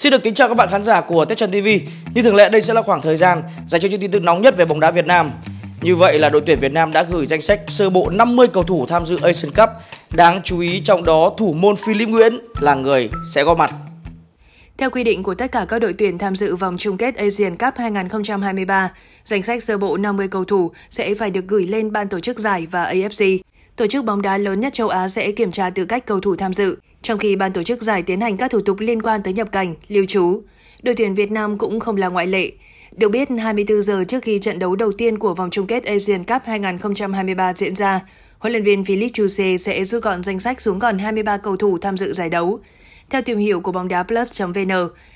Xin được kính chào các bạn khán giả của Tết Trần TV. Như thường lệ đây sẽ là khoảng thời gian dành cho những tin tức nóng nhất về bóng đá Việt Nam. Như vậy là đội tuyển Việt Nam đã gửi danh sách sơ bộ 50 cầu thủ tham dự Asian Cup. Đáng chú ý trong đó thủ môn Philip Nguyễn là người sẽ góp mặt. Theo quy định của tất cả các đội tuyển tham dự vòng chung kết Asian Cup 2023, danh sách sơ bộ 50 cầu thủ sẽ phải được gửi lên ban tổ chức giải và AFC. Tổ chức bóng đá lớn nhất châu Á sẽ kiểm tra tư cách cầu thủ tham dự. Trong khi ban tổ chức giải tiến hành các thủ tục liên quan tới nhập cảnh, lưu trú, đội tuyển Việt Nam cũng không là ngoại lệ. Được biết, 24 giờ trước khi trận đấu đầu tiên của vòng chung kết Asian Cup 2023 diễn ra, huấn luyện viên Philippe Chuse sẽ rút gọn danh sách xuống còn 23 cầu thủ tham dự giải đấu. Theo tìm hiểu của bóng đá plus.vn,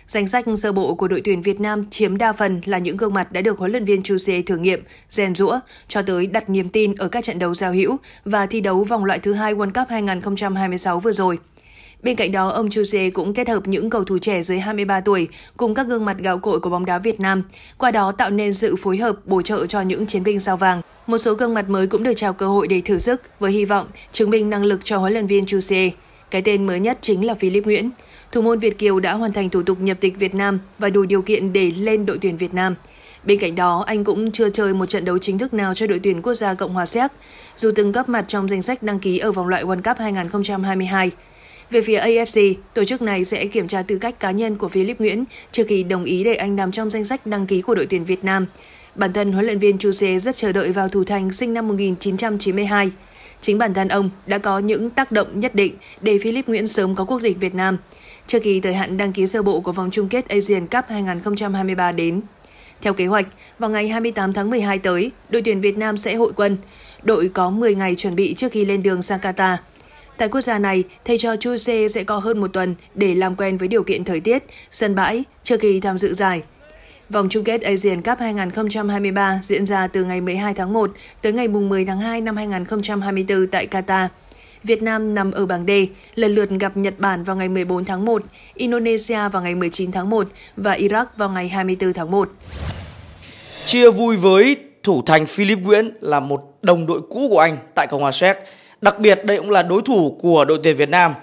danh sách sơ bộ của đội tuyển Việt Nam chiếm đa phần là những gương mặt đã được huấn luyện viên Chuse thử nghiệm, rèn rũa, cho tới đặt niềm tin ở các trận đấu giao hữu và thi đấu vòng loại thứ hai World Cup 2026 vừa rồi. Bên cạnh đó, ông Chuse cũng kết hợp những cầu thủ trẻ dưới 23 tuổi cùng các gương mặt gạo cội của bóng đá Việt Nam, qua đó tạo nên sự phối hợp bổ trợ cho những chiến binh sao vàng. Một số gương mặt mới cũng được trao cơ hội để thử sức với hy vọng chứng minh năng lực cho huấn luyện viên Chuse. Cái tên mới nhất chính là Philip Nguyễn. Thủ môn Việt Kiều đã hoàn thành thủ tục nhập tịch Việt Nam và đủ điều kiện để lên đội tuyển Việt Nam. Bên cạnh đó, anh cũng chưa chơi một trận đấu chính thức nào cho đội tuyển quốc gia Cộng hòa Séc, dù từng góp mặt trong danh sách đăng ký ở vòng loại World Cup 2022. Về phía AFC, tổ chức này sẽ kiểm tra tư cách cá nhân của Philip Nguyễn trước khi đồng ý để anh nằm trong danh sách đăng ký của đội tuyển Việt Nam. Bản thân huấn luyện viên Chu Chuse rất chờ đợi vào thủ thành sinh năm 1992. Chính bản thân ông đã có những tác động nhất định để Philip Nguyễn sớm có quốc tịch Việt Nam, trước khi thời hạn đăng ký sơ bộ của vòng chung kết Asian Cup 2023 đến. Theo kế hoạch, vào ngày 28 tháng 12 tới, đội tuyển Việt Nam sẽ hội quân. Đội có 10 ngày chuẩn bị trước khi lên đường sang Qatar. Tại quốc gia này, thầy trò Chuse sẽ có hơn một tuần để làm quen với điều kiện thời tiết, sân bãi trước khi tham dự giải. Vòng chung kết Asian Cup 2023 diễn ra từ ngày 12 tháng 1 tới ngày 10 tháng 2 năm 2024 tại Qatar. Việt Nam nằm ở bảng D, lần lượt gặp Nhật Bản vào ngày 14 tháng 1, Indonesia vào ngày 19 tháng 1 và Iraq vào ngày 24 tháng 1. Chia vui với thủ thành Philip Nguyễn là một đồng đội cũ của anh tại Cộng hòa Séc. Đặc biệt đây cũng là đối thủ của đội tuyển Việt Nam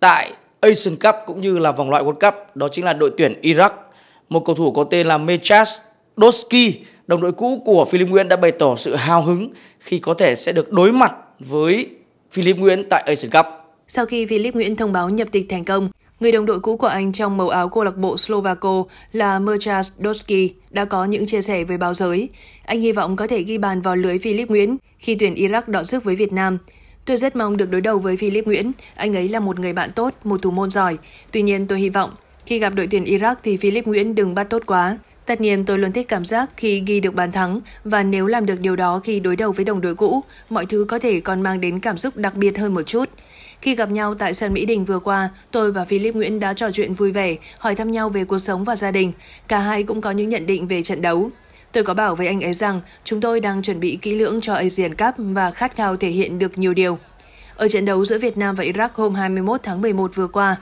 tại Asian Cup cũng như là vòng loại World Cup, đó chính là đội tuyển Iraq. Một cầu thủ có tên là Mechas Doski, đồng đội cũ của Philip Nguyễn đã bày tỏ sự hào hứng khi có thể sẽ được đối mặt với Philip Nguyễn tại Asian Cup. Sau khi Philip Nguyễn thông báo nhập tịch thành công, người đồng đội cũ của anh trong màu áo câu lạc bộ Slovako là Merchas Doski đã có những chia sẻ với báo giới. Anh hy vọng có thể ghi bàn vào lưới Philip Nguyễn khi tuyển Iraq đọ sức với Việt Nam. Tôi rất mong được đối đầu với Philip Nguyễn, anh ấy là một người bạn tốt, một thủ môn giỏi. Tuy nhiên tôi hy vọng khi gặp đội tuyển Iraq thì Philip Nguyễn đừng bắt tốt quá. Tất nhiên tôi luôn thích cảm giác khi ghi được bàn thắng và nếu làm được điều đó khi đối đầu với đồng đội cũ, mọi thứ có thể còn mang đến cảm xúc đặc biệt hơn một chút. Khi gặp nhau tại sân Mỹ Đình vừa qua, tôi và Philip Nguyễn đã trò chuyện vui vẻ, hỏi thăm nhau về cuộc sống và gia đình. Cả hai cũng có những nhận định về trận đấu. Tôi có bảo với anh ấy rằng chúng tôi đang chuẩn bị kỹ lưỡng cho Asian Cup và khát khao thể hiện được nhiều điều. Ở trận đấu giữa Việt Nam và Iraq hôm 21 tháng 11 vừa qua,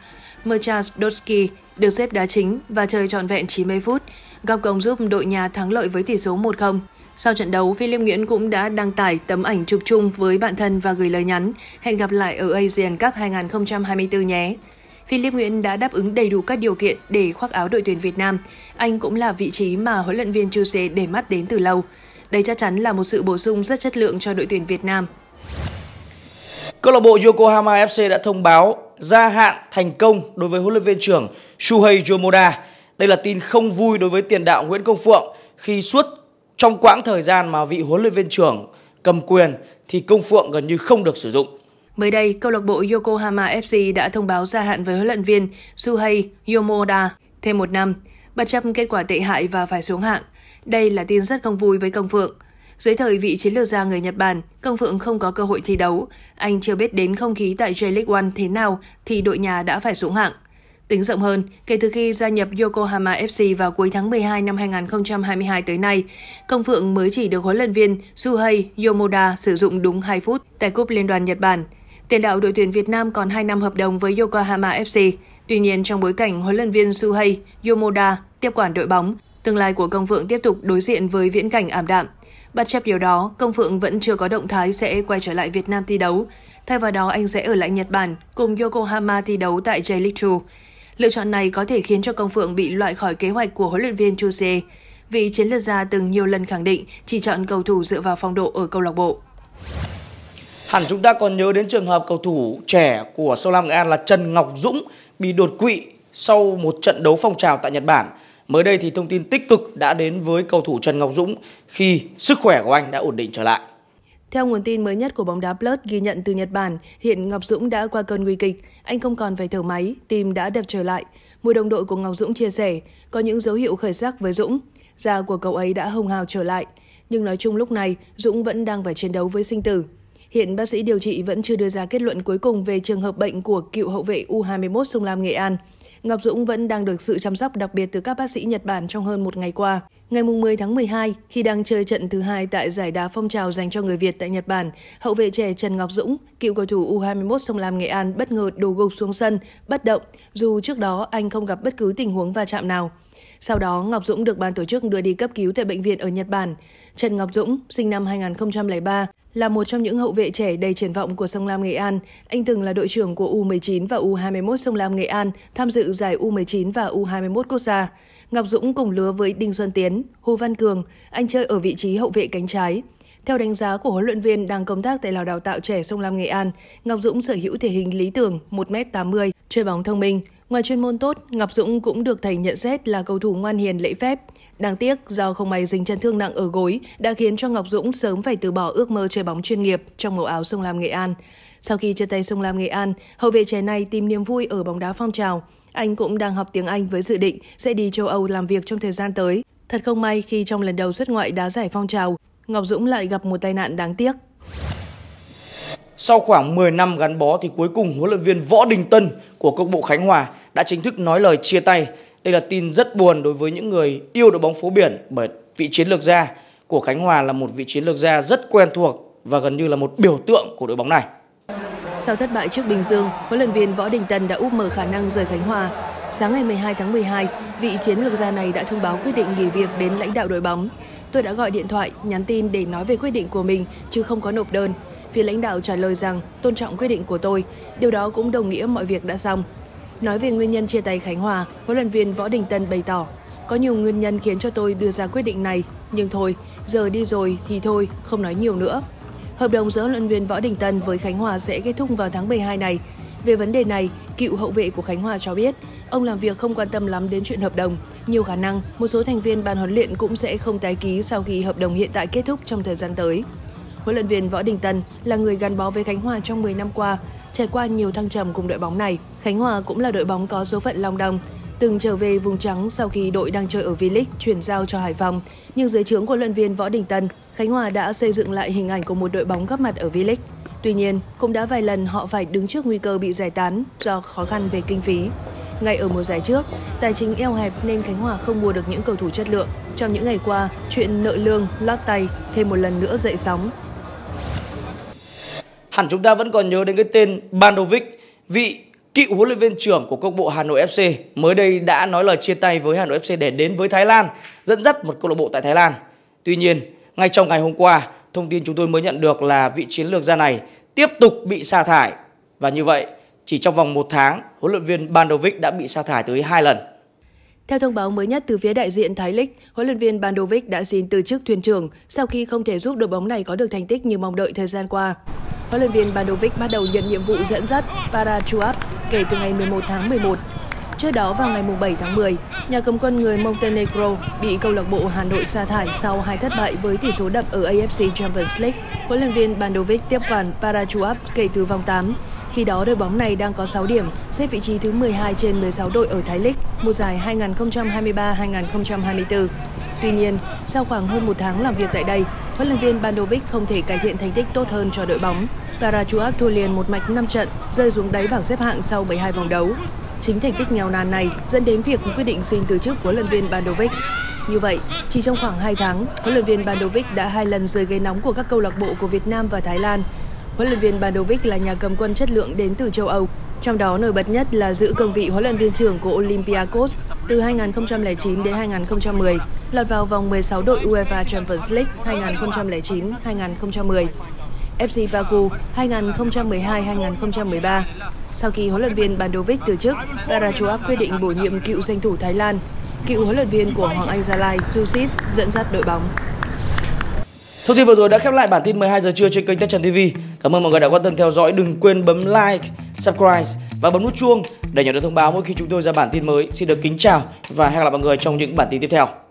Merchas Dotsky được xếp đá chính và chơi trọn vẹn 90 phút, góp công giúp đội nhà thắng lợi với tỷ số 1-0. Sau trận đấu, Philip Nguyễn cũng đã đăng tải tấm ảnh chụp chung với bạn thân và gửi lời nhắn hẹn gặp lại ở Asian Cup 2024 nhé. Philip Nguyễn đã đáp ứng đầy đủ các điều kiện để khoác áo đội tuyển Việt Nam. Anh cũng là vị trí mà huấn luyện viên Chuse để mắt đến từ lâu. Đây chắc chắn là một sự bổ sung rất chất lượng cho đội tuyển Việt Nam. Câu lạc bộ Yokohama FC đã thông báo gia hạn thành công đối với huấn luyện viên trưởng Shuhei Yomoda. Đây là tin không vui đối với tiền đạo Nguyễn Công Phượng khi suốt trong quãng thời gian mà vị huấn luyện viên trưởng cầm quyền thì Công Phượng gần như không được sử dụng. Mới đây, câu lạc bộ Yokohama FC đã thông báo gia hạn với huấn luyện viên Suhei Yomoda thêm một năm, bất chấp kết quả tệ hại và phải xuống hạng. Đây là tin rất không vui với Công Phượng. Dưới thời vị chiến lược gia người Nhật Bản, Công Phượng không có cơ hội thi đấu. Anh chưa biết đến không khí tại J-League One thế nào thì đội nhà đã phải xuống hạng. Tính rộng hơn, kể từ khi gia nhập Yokohama FC vào cuối tháng 12 năm 2022 tới nay, Công Phượng mới chỉ được huấn luyện viên Suhei Yomoda sử dụng đúng 2 phút tại Cúp Liên đoàn Nhật Bản – Tiền đạo đội tuyển Việt Nam còn 2 năm hợp đồng với Yokohama FC. Tuy nhiên, trong bối cảnh huấn luyện viên Suhei Yomoda tiếp quản đội bóng, tương lai của Công Phượng tiếp tục đối diện với viễn cảnh ảm đạm. Bất chấp điều đó, Công Phượng vẫn chưa có động thái sẽ quay trở lại Việt Nam thi đấu. Thay vào đó, anh sẽ ở lại Nhật Bản cùng Yokohama thi đấu tại J-League 2. Lựa chọn này có thể khiến cho Công Phượng bị loại khỏi kế hoạch của huấn luyện viên Chuse. vì chiến lược gia từng nhiều lần khẳng định chỉ chọn cầu thủ dựa vào phong độ ở câu lạc bộ. Hẳn chúng ta còn nhớ đến trường hợp cầu thủ trẻ của Sông Lam Nghệ An là Trần Ngọc Dũng bị đột quỵ sau một trận đấu phong trào tại Nhật Bản. Mới đây thì thông tin tích cực đã đến với cầu thủ Trần Ngọc Dũng khi sức khỏe của anh đã ổn định trở lại. Theo nguồn tin mới nhất của bóng đá Plus ghi nhận từ Nhật Bản, hiện Ngọc Dũng đã qua cơn nguy kịch, anh không còn phải thở máy, tim đã đập trở lại. Một đồng đội của Ngọc Dũng chia sẻ, có những dấu hiệu khởi sắc với Dũng, da của cậu ấy đã hồng hào trở lại. Nhưng nói chung lúc này, Dũng vẫn đang phải chiến đấu với sinh tử. Hiện bác sĩ điều trị vẫn chưa đưa ra kết luận cuối cùng về trường hợp bệnh của cựu hậu vệ U21 Sông Lam Nghệ An. Ngọc Dũng vẫn đang được sự chăm sóc đặc biệt từ các bác sĩ Nhật Bản trong hơn một ngày qua. Ngày 10 tháng 12, khi đang chơi trận thứ hai tại giải đá phong trào dành cho người Việt tại Nhật Bản, hậu vệ trẻ Trần Ngọc Dũng, cựu cầu thủ U21 Sông Lam Nghệ An bất ngờ đổ gục xuống sân, bất động, dù trước đó anh không gặp bất cứ tình huống va chạm nào. Sau đó, Ngọc Dũng được ban tổ chức đưa đi cấp cứu tại bệnh viện ở Nhật Bản. Trần Ngọc Dũng, sinh năm 2003, là một trong những hậu vệ trẻ đầy triển vọng của Sông Lam Nghệ An, anh từng là đội trưởng của U19 và U21 Sông Lam Nghệ An tham dự giải U19 và U21 quốc gia. Ngọc Dũng cùng lứa với Đinh Xuân Tiến, Hồ Văn Cường, anh chơi ở vị trí hậu vệ cánh trái. Theo đánh giá của huấn luyện viên đang công tác tại lào đào tạo trẻ Sông Lam Nghệ An, Ngọc Dũng sở hữu thể hình lý tưởng 1m80, chơi bóng thông minh, Ngoài chuyên môn tốt, Ngọc Dũng cũng được thầy nhận xét là cầu thủ ngoan hiền lễ phép. Đáng tiếc, do không may dính chấn thương nặng ở gối đã khiến cho Ngọc Dũng sớm phải từ bỏ ước mơ chơi bóng chuyên nghiệp trong màu áo Sông Lam Nghệ An. Sau khi chia tay Sông Lam Nghệ An, hậu vệ trẻ này tìm niềm vui ở bóng đá phong trào. Anh cũng đang học tiếng Anh với dự định sẽ đi châu Âu làm việc trong thời gian tới. Thật không may khi trong lần đầu xuất ngoại đá giải phong trào, Ngọc Dũng lại gặp một tai nạn đáng tiếc. Sau khoảng 10 năm gắn bó thì cuối cùng huấn luyện viên Võ Đình Tân của câu bộ Khánh Hòa đã chính thức nói lời chia tay. Đây là tin rất buồn đối với những người yêu đội bóng phố biển bởi vị chiến lược gia của Khánh Hòa là một vị chiến lược gia rất quen thuộc và gần như là một biểu tượng của đội bóng này. Sau thất bại trước Bình Dương, huấn luyện viên Võ Đình Tân đã úp mở khả năng rời Khánh Hòa. Sáng ngày 12 tháng 12, vị chiến lược gia này đã thông báo quyết định nghỉ việc đến lãnh đạo đội bóng. Tôi đã gọi điện thoại, nhắn tin để nói về quyết định của mình chứ không có nộp đơn. Phía lãnh đạo trả lời rằng tôn trọng quyết định của tôi. Điều đó cũng đồng nghĩa mọi việc đã xong, Nói về nguyên nhân chia tay Khánh Hòa, huấn luyện viên Võ Đình Tân bày tỏ, có nhiều nguyên nhân khiến cho tôi đưa ra quyết định này, nhưng thôi, giờ đi rồi thì thôi, không nói nhiều nữa. Hợp đồng giữa huấn luyện viên Võ Đình Tân với Khánh Hòa sẽ kết thúc vào tháng 12 này. Về vấn đề này, cựu hậu vệ của Khánh Hòa cho biết, ông làm việc không quan tâm lắm đến chuyện hợp đồng. Nhiều khả năng, một số thành viên ban huấn luyện cũng sẽ không tái ký sau khi hợp đồng hiện tại kết thúc trong thời gian tới. Huấn luyện viên Võ Đình Tân là người gắn bó với Khánh Hòa trong 10 năm qua, Trải qua nhiều thăng trầm cùng đội bóng này, Khánh Hòa cũng là đội bóng có số phận long đồng, từng trở về vùng trắng sau khi đội đang chơi ở V-League chuyển giao cho Hải Phòng. Nhưng dưới trướng của luyện viên Võ Đình Tân, Khánh Hòa đã xây dựng lại hình ảnh của một đội bóng góp mặt ở V-League. Tuy nhiên, cũng đã vài lần họ phải đứng trước nguy cơ bị giải tán do khó khăn về kinh phí. Ngay ở mùa giải trước, tài chính eo hẹp nên Khánh Hòa không mua được những cầu thủ chất lượng. Trong những ngày qua, chuyện nợ lương, lót tay thêm một lần nữa dậy sóng hẳn chúng ta vẫn còn nhớ đến cái tên Bandovic, vị cựu huấn luyện viên trưởng của câu bộ Hà Nội FC mới đây đã nói lời chia tay với Hà Nội FC để đến với Thái Lan, dẫn dắt một câu lạc bộ tại Thái Lan. Tuy nhiên, ngay trong ngày hôm qua, thông tin chúng tôi mới nhận được là vị chiến lược gia này tiếp tục bị sa thải. Và như vậy, chỉ trong vòng một tháng, huấn luyện viên Bandovic đã bị sa thải tới hai lần. Theo thông báo mới nhất từ phía đại diện Thái lịch, huấn luyện viên Bandovic đã xin từ chức thuyền trưởng sau khi không thể giúp đội bóng này có được thành tích như mong đợi thời gian qua huấn luyện viên Bandovic bắt đầu nhận nhiệm vụ dẫn dắt Parachuap kể từ ngày 11 tháng 11. Trước đó vào ngày 7 tháng 10, nhà cầm quân người Montenegro bị câu lạc bộ Hà Nội sa thải sau hai thất bại với tỷ số đậm ở AFC Champions League. Huấn luyện viên Bandovic tiếp quản Parachuap kể từ vòng 8. Khi đó đội bóng này đang có 6 điểm, xếp vị trí thứ 12 trên 16 đội ở Thái League mùa giải 2023-2024. Tuy nhiên, sau khoảng hơn một tháng làm việc tại đây, huấn luyện viên Bandovic không thể cải thiện thành tích tốt hơn cho đội bóng. Karachuak thua liền một mạch 5 trận, rơi xuống đáy bảng xếp hạng sau 72 vòng đấu. Chính thành tích nghèo nàn này dẫn đến việc quyết định xin từ chức của huấn luyện viên Bandovic. Như vậy, chỉ trong khoảng 2 tháng, huấn luyện viên Bandovic đã hai lần rơi ghế nóng của các câu lạc bộ của Việt Nam và Thái Lan. Huấn luyện viên Bandovic là nhà cầm quân chất lượng đến từ châu Âu, trong đó nổi bật nhất là giữ cương vị huấn luyện viên trưởng của Olympiacos từ 2009 đến 2010 lọt vào vòng 16 đội UEFA Champions League 2009-2010, FC Baku 2012-2013. Sau khi huấn luyện viên Bandovic từ chức, Barachuap quyết định bổ nhiệm cựu danh thủ Thái Lan, cựu huấn luyện viên của Hoàng Anh Gia Lai, Jusis dẫn dắt đội bóng. Thông tin vừa rồi đã khép lại bản tin 12 giờ trưa trên kênh Tất Trần TV. Cảm ơn mọi người đã quan tâm theo dõi. Đừng quên bấm like, subscribe và bấm nút chuông để nhận được thông báo mỗi khi chúng tôi ra bản tin mới. Xin được kính chào và hẹn gặp lại mọi người trong những bản tin tiếp theo.